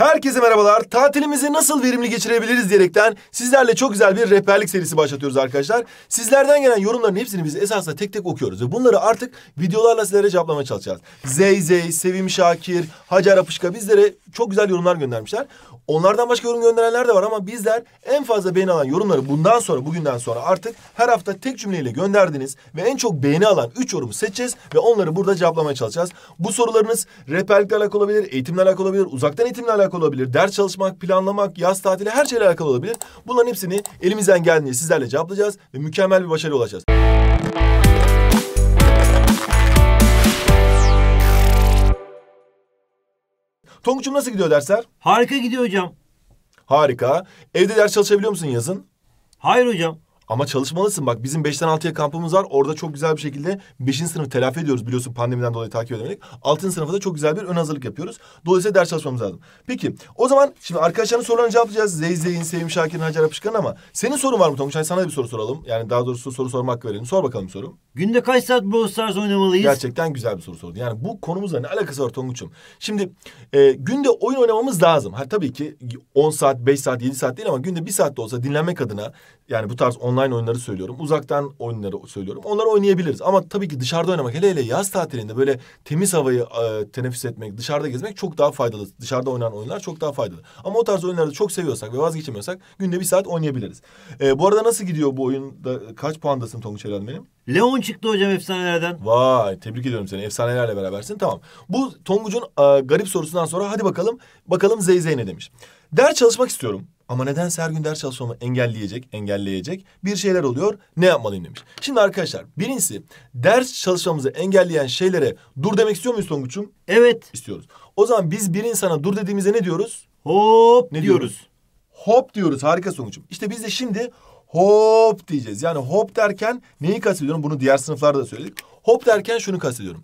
Herkese merhabalar. Tatilimizi nasıl verimli geçirebiliriz diyerekten sizlerle çok güzel bir rehberlik serisi başlatıyoruz arkadaşlar. Sizlerden gelen yorumların hepsini biz esasında tek tek okuyoruz. Ve bunları artık videolarla sizlere cevaplamaya çalışacağız. Zey Zey, Sevim Şakir, Hacer Apışka bizlere çok güzel yorumlar göndermişler. Onlardan başka yorum gönderenler de var ama bizler en fazla beğeni alan yorumları bundan sonra bugünden sonra artık her hafta tek cümleyle gönderdiniz ve en çok beğeni alan üç yorumu seçeceğiz ve onları burada cevaplamaya çalışacağız. Bu sorularınız rehberlikle alakalı olabilir, eğitimle alakalı olabilir, uzaktan eğitimle alakalı olabilir, ders çalışmak, planlamak, yaz tatili her şeyle alakalı olabilir. Bunların hepsini elimizden geldiğince sizlerle cevaplayacağız ve mükemmel bir başarı ulaşacağız. Tonguç'um nasıl gidiyor dersler? Harika gidiyor hocam. Harika. Evde ders çalışabiliyor musun yazın? Hayır hocam. Ama çalışmalısın bak bizim 5'ten 6'ya kampımız var. Orada çok güzel bir şekilde 5. sınıfı telafi ediyoruz biliyorsun pandemiden dolayı takip edemedik. 6. sınıfa da çok güzel bir ön hazırlık yapıyoruz. Dolayısıyla ders çalışmamız lazım. Peki o zaman şimdi arkadaşların sorularını cevaplayacağız. Zeyzeyin, Sevim, Şakir'in, Hacer Apışkan ama senin sorun var mı Tonguç? Hani sana da bir soru soralım. Yani daha doğrusu soru sorma hakkı verelim. Sor bakalım soru. Günde kaç saat Brawl Stars oynamalıyız? Gerçekten güzel bir soru sordu. Yani bu konumuzla ne alakası var Tonguç'um? Şimdi e, günde oyun oynamamız lazım. Ha, tabii ki 10 saat, 5 saat, 7 saat değil ama günde bir saat de olsa dinlenmek adına yani bu tarz online oyunları söylüyorum. Uzaktan oyunları söylüyorum. Onları oynayabiliriz. Ama tabii ki dışarıda oynamak hele hele yaz tatilinde böyle temiz havayı e, teneffüs etmek, dışarıda gezmek çok daha faydalı. Dışarıda oynanan oyunlar çok daha faydalı. Ama o tarz oyunları çok seviyorsak ve vazgeçemiyorsak günde bir saat oynayabiliriz. E, bu arada nasıl gidiyor bu oyunda? Kaç puandasın Tonguç Eren benim? Leon çıktı hocam efsanelerden. Vay tebrik ediyorum seni. Efsanelerle berabersin. Tamam. Bu Tonguç'un e, garip sorusundan sonra hadi bakalım. Bakalım Zeyzey ne demiş. Ders çalışmak istiyorum. Ama neden her gün ders çalışmamı engelleyecek, engelleyecek bir şeyler oluyor. Ne yapmalıyım demiş. Şimdi arkadaşlar birincisi ders çalışmamızı engelleyen şeylere dur demek istiyor muyuz Tonguç'um? Evet. İstiyoruz. O zaman biz bir insana dur dediğimizde ne diyoruz? Hop ne diyoruz? diyoruz? Hop diyoruz harika Tonguç'um. İşte biz de şimdi hop diyeceğiz. Yani hop derken neyi kastediyorum? Bunu diğer sınıflarda da söyledik. Hop derken şunu kastediyorum.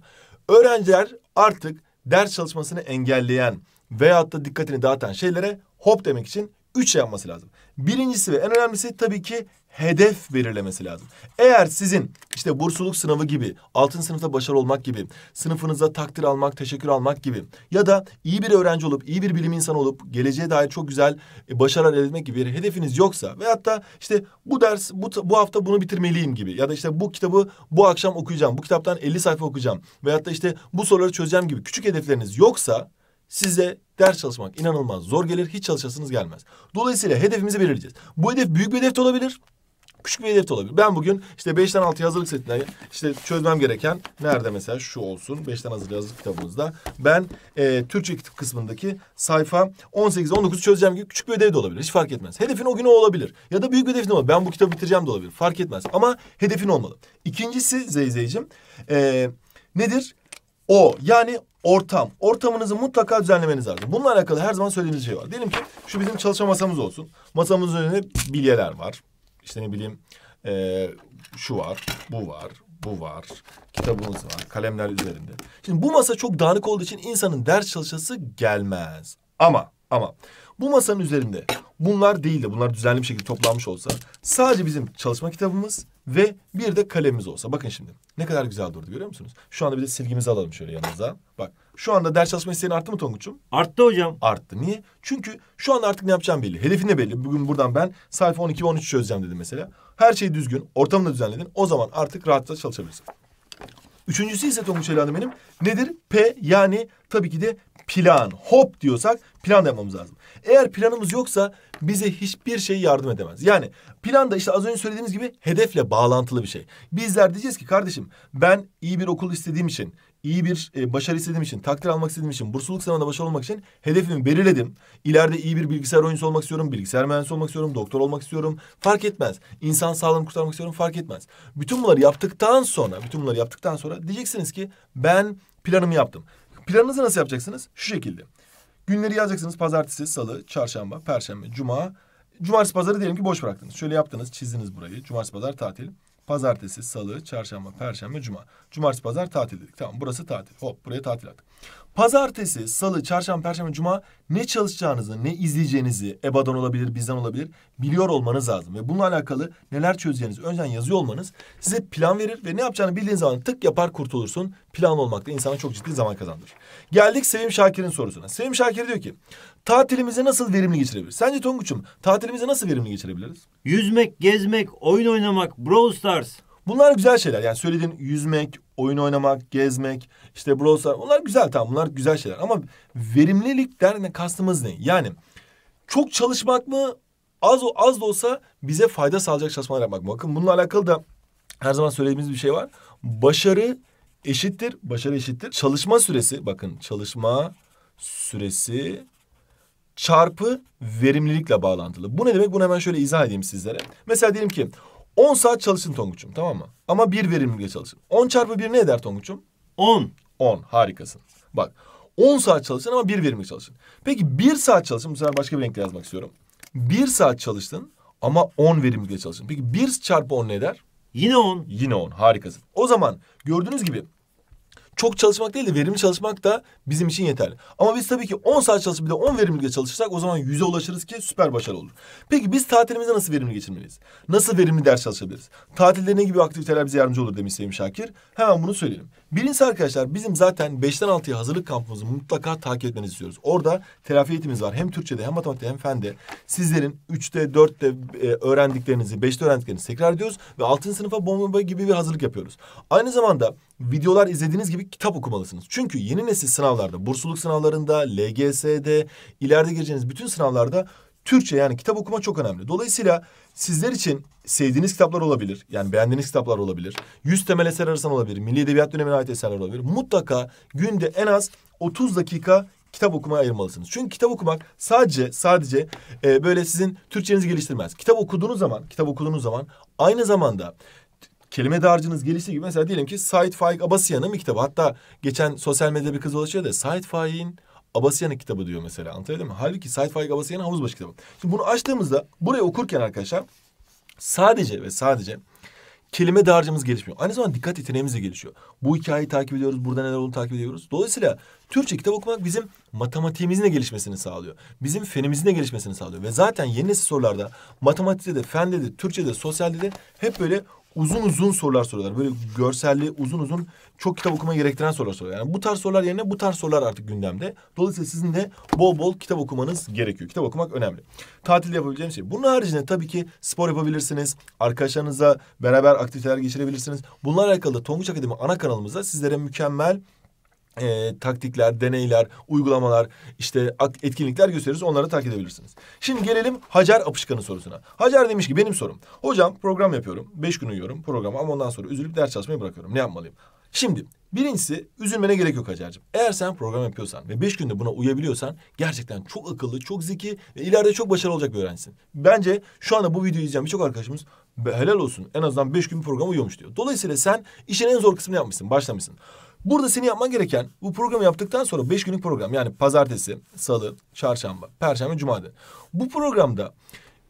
Öğrenciler artık ders çalışmasını engelleyen veyahut da dikkatini dağıtan şeylere hop demek için üç şey yapması lazım. Birincisi ve en önemlisi tabii ki hedef belirlemesi lazım. Eğer sizin işte bursluluk sınavı gibi, altın sınıfta başarılı olmak gibi, sınıfınıza takdir almak, teşekkür almak gibi ya da iyi bir öğrenci olup, iyi bir bilim insanı olup, geleceğe dair çok güzel e, başarılar elde etmek gibi bir hedefiniz yoksa ve hatta işte bu ders bu, bu hafta bunu bitirmeliyim gibi ya da işte bu kitabı bu akşam okuyacağım, bu kitaptan 50 sayfa okuyacağım ve da işte bu soruları çözeceğim gibi küçük hedefleriniz yoksa size ders çalışmak inanılmaz zor gelir. Hiç çalışasınız gelmez. Dolayısıyla hedefimizi belirleyeceğiz. Bu hedef büyük bir hedef de olabilir. Küçük bir hedef de olabilir. Ben bugün işte 5'ten 6 hazırlık setine işte çözmem gereken nerede mesela şu olsun. 5'ten hazırlık hazırlık kitabımızda. Ben e, Türkçe kısmındaki sayfa 18-19'u çözeceğim gibi küçük bir hedef de olabilir. Hiç fark etmez. Hedefin o günü olabilir. Ya da büyük bir hedefin olabilir. Ben bu kitabı bitireceğim de olabilir. Fark etmez. Ama hedefin olmalı. İkincisi Zeyzeyciğim. E, nedir? O yani ortam. Ortamınızı mutlaka düzenlemeniz lazım. Bununla alakalı her zaman söylediğimiz şey var. Diyelim ki şu bizim çalışma masamız olsun. Masamızın önünde bilyeler var. İşte ne bileyim ee, şu var, bu var, bu var. Kitabımız var, kalemler üzerinde. Şimdi bu masa çok dağınık olduğu için insanın ders çalışması gelmez. Ama ama bu masanın üzerinde bunlar değil de bunlar düzenli bir şekilde toplanmış olsa sadece bizim çalışma kitabımız ve bir de kalemimiz olsa. Bakın şimdi ne kadar güzel durdu görüyor musunuz? Şu anda bir de silgimizi alalım şöyle yanımıza. Bak şu anda ders çalışma isteğin arttı mı Tonguç'um? Arttı hocam. Arttı. Niye? Çünkü şu anda artık ne yapacağım belli. Hedefin de belli. Bugün buradan ben sayfa 12 ve 13 çözeceğim dedim mesela. Her şeyi düzgün, ortamını da düzenledin. O zaman artık rahatça çalışabilirsin. Üçüncüsü ise Tonguç evladım benim. Nedir? P yani tabii ki de plan. Hop diyorsak plan da yapmamız lazım. Eğer planımız yoksa bize hiçbir şey yardım edemez. Yani plan da işte az önce söylediğimiz gibi hedefle bağlantılı bir şey. Bizler diyeceğiz ki kardeşim ben iyi bir okul istediğim için, iyi bir e, başarı istediğim için, takdir almak istediğim için, bursluluk sınavında başarılı olmak için hedefimi belirledim. İleride iyi bir bilgisayar oyuncusu olmak istiyorum, bilgisayar mühendisi olmak istiyorum, doktor olmak istiyorum. Fark etmez. İnsan sağlığını kurtarmak istiyorum, fark etmez. Bütün bunları yaptıktan sonra, bütün bunları yaptıktan sonra diyeceksiniz ki ben planımı yaptım. Planınızı nasıl yapacaksınız? Şu şekilde. Günleri yazacaksınız. Pazartesi, salı, çarşamba, perşembe, cuma. Cumartesi pazarı diyelim ki boş bıraktınız. Şöyle yaptınız, çizdiniz burayı. Cumartesi pazar tatil. Pazartesi, salı, çarşamba, perşembe, cuma. Cumartesi, pazar tatil dedik. Tamam burası tatil. Hop buraya tatil attık. Pazartesi, salı, çarşamba, perşembe, cuma ne çalışacağınızı, ne izleyeceğinizi EBA'dan olabilir, bizden olabilir biliyor olmanız lazım. Ve bununla alakalı neler çözeceğinizi önceden yazıyor olmanız size plan verir ve ne yapacağını bildiğiniz zaman tık yapar kurtulursun. Plan olmak da insana çok ciddi zaman kazandırır. Geldik Sevim Şakir'in sorusuna. Sevim Şakir diyor ki tatilimizi nasıl verimli geçirebiliriz? Sence Tonguç'um tatilimizi nasıl verimli geçirebiliriz? Yüzmek, gezmek, oyun oynamak, Brawl Stars. Bunlar güzel şeyler. Yani söylediğin yüzmek, oyun oynamak, gezmek, işte browser. Onlar güzel tamam bunlar güzel şeyler. Ama verimlilik derken kastımız ne? Yani çok çalışmak mı? Az o az da olsa bize fayda sağlayacak çalışmalar yapmak mı? Bakın bununla alakalı da her zaman söylediğimiz bir şey var. Başarı eşittir. Başarı eşittir. Çalışma süresi bakın çalışma süresi çarpı verimlilikle bağlantılı. Bu ne demek? Bunu hemen şöyle izah edeyim sizlere. Mesela diyelim ki 10 saat çalışın Tonguç'um tamam mı? Ama bir verimlilikle çalışın. 10 çarpı 1 ne eder Tonguç'um? 10. 10 harikasın. Bak 10 saat çalışın ama bir verimlilik çalışın. Peki bir saat çalışın bu sefer başka bir renkle yazmak istiyorum. Bir saat çalıştın ama 10 verimlilikle çalışın. Peki bir çarpı 10 ne eder? Yine 10. Yine 10 harikasın. O zaman gördüğünüz gibi çok çalışmak değil de verimli çalışmak da bizim için yeterli. Ama biz tabii ki 10 saat çalışıp bir de 10 verimlilikle çalışırsak o zaman 100'e ulaşırız ki süper başarı olur. Peki biz tatilimizi nasıl verimli geçirmeliyiz? Nasıl verimli ders çalışabiliriz? Tatilde ne gibi aktiviteler bize yardımcı olur demiş Sevim Şakir. Hemen bunu söyleyelim. Birincisi arkadaşlar bizim zaten 5'ten 6'ya hazırlık kampımızı mutlaka takip etmenizi istiyoruz. Orada telafi eğitimimiz var. Hem Türkçe'de hem matematikte hem fende. Sizlerin 3'te 4'te e, öğrendiklerinizi 5'te öğrendiklerinizi tekrar ediyoruz. Ve 6. sınıfa bomba gibi bir hazırlık yapıyoruz. Aynı zamanda videolar izlediğiniz gibi kitap okumalısınız. Çünkü yeni nesil sınavlarda, bursluluk sınavlarında, LGS'de, ileride gireceğiniz bütün sınavlarda Türkçe yani kitap okuma çok önemli. Dolayısıyla sizler için sevdiğiniz kitaplar olabilir. Yani beğendiğiniz kitaplar olabilir. Yüz temel eser arasından olabilir. Milli Edebiyat dönemine ait eserler olabilir. Mutlaka günde en az 30 dakika kitap okumaya ayırmalısınız. Çünkü kitap okumak sadece sadece e, böyle sizin Türkçenizi geliştirmez. Kitap okuduğunuz zaman, kitap okuduğunuz zaman aynı zamanda kelime dağarcığınız geliştiği gibi mesela diyelim ki Said Faik Abasıyan'ın bir kitabı. Hatta geçen sosyal medyada bir kız ulaşıyor da Said Faik'in Abasyanik kitabı diyor mesela anlatabildim mi? Halbuki Said Faik Abasyanik Havuzbaşı kitabı. Şimdi bunu açtığımızda burayı okurken arkadaşlar sadece ve sadece kelime dağarcığımız gelişmiyor. Aynı zamanda dikkat yeteneğimiz de gelişiyor. Bu hikayeyi takip ediyoruz, burada neler olduğunu takip ediyoruz. Dolayısıyla Türkçe kitap okumak bizim matematiğimizin de gelişmesini sağlıyor. Bizim fenimizin de gelişmesini sağlıyor. Ve zaten yeni nesil sorularda matematikte de, fende de, Türkçe de, sosyalde de hep böyle uzun uzun sorular soruyorlar. Böyle görselli uzun uzun çok kitap okumaya gerektiren sorular soruyorlar. Yani bu tarz sorular yerine bu tarz sorular artık gündemde. Dolayısıyla sizin de bol bol kitap okumanız gerekiyor. Kitap okumak önemli. Tatilde yapabileceğim şey. Bunun haricinde tabii ki spor yapabilirsiniz. Arkadaşlarınızla beraber aktiviteler geçirebilirsiniz. Bunlarla alakalı da Tonguç Akademi ana kanalımızda sizlere mükemmel e, taktikler, deneyler, uygulamalar, işte etkinlikler gösteririz. Onları takip edebilirsiniz. Şimdi gelelim Hacer Apışkan'ın sorusuna. Hacer demiş ki benim sorum. Hocam program yapıyorum. Beş gün uyuyorum programı ama ondan sonra üzülüp ders çalışmayı bırakıyorum. Ne yapmalıyım? Şimdi birincisi üzülmene gerek yok Hacer'cim. Eğer sen program yapıyorsan ve beş günde buna uyabiliyorsan gerçekten çok akıllı, çok zeki ve ileride çok başarılı olacak bir öğrencisin. Bence şu anda bu videoyu izleyen birçok arkadaşımız helal olsun en azından beş gün bir program uyuyormuş diyor. Dolayısıyla sen işin en zor kısmını yapmışsın, başlamışsın. Burada seni yapman gereken bu programı yaptıktan sonra beş günlük program yani pazartesi, salı, çarşamba, perşembe, Cuma. Bu programda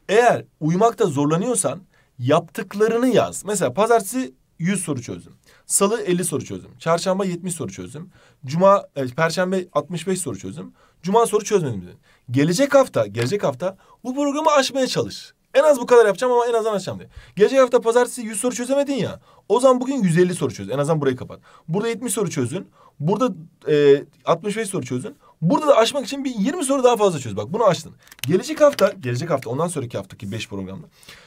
eğer uyumakta zorlanıyorsan yaptıklarını yaz. Mesela pazartesi 100 soru çözdüm. Salı 50 soru çözdüm. Çarşamba 70 soru çözdüm. Cuma, e, perşembe 65 soru çözdüm. Cuma soru çözmedim dedin. Gelecek hafta, gelecek hafta bu programı aşmaya çalış. En az bu kadar yapacağım ama en azından açacağım diye. Gece hafta pazartesi 100 soru çözemedin ya. O zaman bugün 150 soru çöz. En azından burayı kapat. Burada 70 soru çözün. Burada e, 65 soru çözün. Burada da aşmak için bir 20 soru daha fazla çöz. Bak bunu açtın. Gelecek hafta, gelecek hafta ondan sonraki haftaki 5 programda.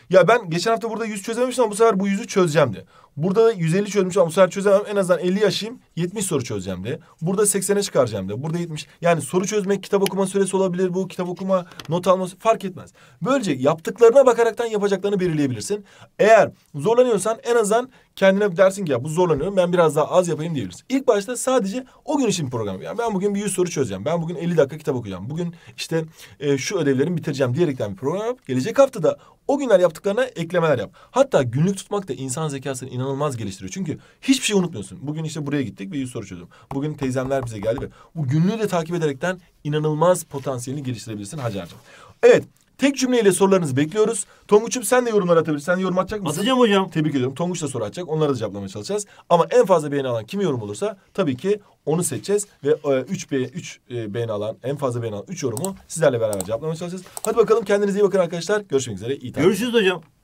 Ya ben geçen hafta burada 100 çözememiştim ama bu sefer bu 100'ü çözeceğim diye. Burada 150 çözmüş ama bu sefer çözemem. En azından 50 yaşayayım 70 soru çözeceğim de. Burada 80'e çıkaracağım de. Burada 70. Yani soru çözmek kitap okuma süresi olabilir bu. Kitap okuma not alması fark etmez. Böylece yaptıklarına bakaraktan yapacaklarını belirleyebilirsin. Eğer zorlanıyorsan en azından kendine dersin ki ya bu zorlanıyorum ben biraz daha az yapayım diyebilirsin. İlk başta sadece o gün için program. Yani ben bugün bir 100 soru çözeceğim. Ben bugün 50 dakika kitap okuyacağım. Bugün işte e, şu ödevlerimi bitireceğim diyerekten bir program yap. Gelecek haftada o günler yaptıklarına eklemeler yap. Hatta günlük tutmak da insan zekasını inanılmaz geliştiriyor. Çünkü hiçbir şey unutmuyorsun. Bugün işte buraya gittik ve yüz soru çözdüm. Bugün teyzemler bize geldi ve bu günlüğü de takip ederekten inanılmaz potansiyelini geliştirebilirsin Hacer'cığım. Evet Tek cümleyle sorularınızı bekliyoruz. Tonguç'um sen de yorumlar atabilirsin. Sen de yorum atacak mısın? Atacağım hocam. Tebrik ediyorum. Tonguç da soru atacak. Onları da cevaplamaya çalışacağız. Ama en fazla beğeni alan kim yorum olursa tabii ki onu seçeceğiz. Ve 3 e, 3 e, beğeni alan, en fazla beğeni alan üç yorumu sizlerle beraber cevaplamaya çalışacağız. Hadi bakalım kendinize iyi bakın arkadaşlar. Görüşmek üzere. İyi tatiller. Görüşürüz hocam.